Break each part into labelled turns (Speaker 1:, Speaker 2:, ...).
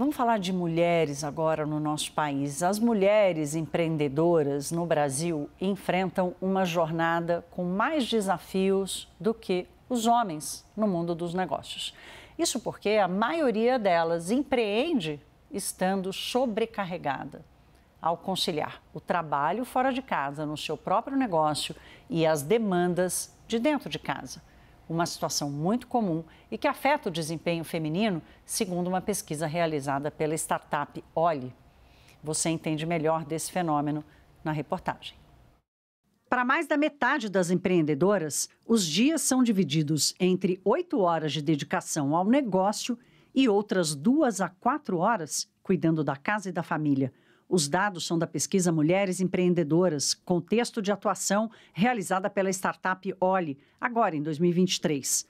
Speaker 1: Vamos falar de mulheres agora no nosso país. As mulheres empreendedoras no Brasil enfrentam uma jornada com mais desafios do que os homens no mundo dos negócios. Isso porque a maioria delas empreende estando sobrecarregada. Ao conciliar o trabalho fora de casa no seu próprio negócio e as demandas de dentro de casa uma situação muito comum e que afeta o desempenho feminino, segundo uma pesquisa realizada pela startup Oli. Você entende melhor desse fenômeno na reportagem. Para mais da metade das empreendedoras, os dias são divididos entre oito horas de dedicação ao negócio e outras duas a quatro horas cuidando da casa e da família. Os dados são da pesquisa Mulheres Empreendedoras, contexto de atuação realizada pela startup Oli, agora em 2023.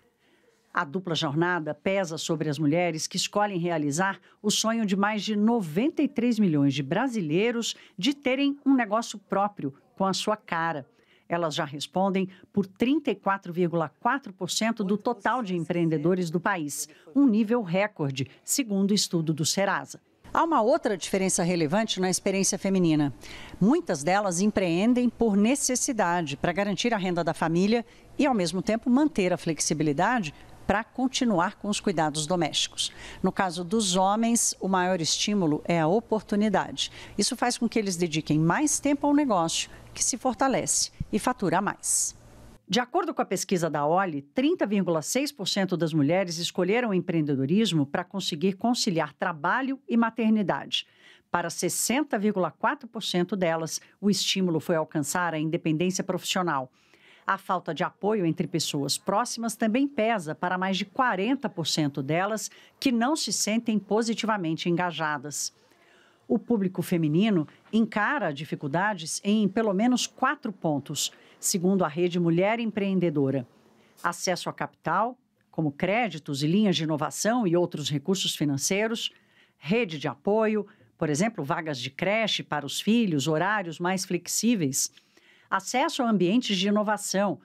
Speaker 1: A dupla jornada pesa sobre as mulheres que escolhem realizar o sonho de mais de 93 milhões de brasileiros de terem um negócio próprio com a sua cara. Elas já respondem por 34,4% do total de empreendedores do país, um nível recorde, segundo o estudo do Serasa. Há uma outra diferença relevante na experiência feminina. Muitas delas empreendem por necessidade para garantir a renda da família e, ao mesmo tempo, manter a flexibilidade para continuar com os cuidados domésticos. No caso dos homens, o maior estímulo é a oportunidade. Isso faz com que eles dediquem mais tempo ao negócio, que se fortalece e fatura mais. De acordo com a pesquisa da Oli, 30,6% das mulheres escolheram o empreendedorismo para conseguir conciliar trabalho e maternidade. Para 60,4% delas, o estímulo foi alcançar a independência profissional. A falta de apoio entre pessoas próximas também pesa para mais de 40% delas que não se sentem positivamente engajadas o público feminino encara dificuldades em pelo menos quatro pontos, segundo a Rede Mulher Empreendedora: acesso a capital, como créditos e linhas de inovação e outros recursos financeiros, rede de apoio, por exemplo, vagas de creche para os filhos, horários mais flexíveis, acesso a ambientes de inovação,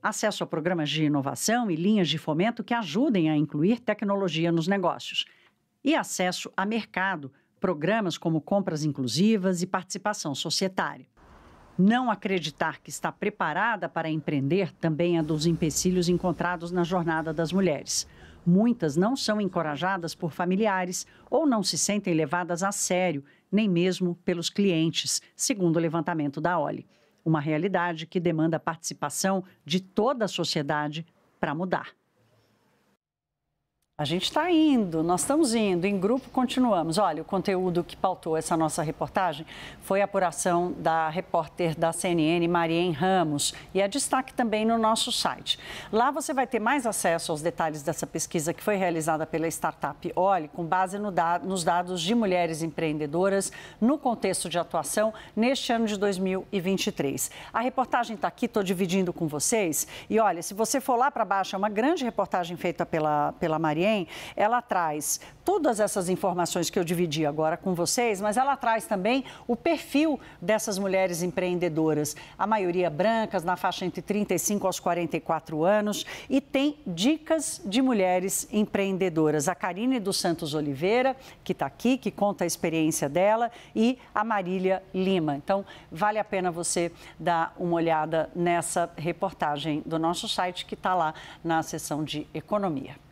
Speaker 1: acesso a programas de inovação e linhas de fomento que ajudem a incluir tecnologia nos negócios, e acesso a mercado programas como compras inclusivas e participação societária. Não acreditar que está preparada para empreender também é dos empecilhos encontrados na jornada das mulheres. Muitas não são encorajadas por familiares ou não se sentem levadas a sério, nem mesmo pelos clientes, segundo o levantamento da Oli. Uma realidade que demanda participação de toda a sociedade para mudar. A gente está indo, nós estamos indo, em grupo continuamos. Olha, o conteúdo que pautou essa nossa reportagem foi a apuração da repórter da CNN, Marien Ramos, e é destaque também no nosso site. Lá você vai ter mais acesso aos detalhes dessa pesquisa que foi realizada pela startup Olhe, com base no da, nos dados de mulheres empreendedoras no contexto de atuação neste ano de 2023. A reportagem está aqui, estou dividindo com vocês. E olha, se você for lá para baixo, é uma grande reportagem feita pela, pela Marien Ninguém, ela traz todas essas informações que eu dividi agora com vocês, mas ela traz também o perfil dessas mulheres empreendedoras. A maioria brancas, na faixa entre 35 aos 44 anos, e tem dicas de mulheres empreendedoras. A Karine dos Santos Oliveira, que está aqui, que conta a experiência dela, e a Marília Lima. Então, vale a pena você dar uma olhada nessa reportagem do nosso site, que está lá na seção de economia.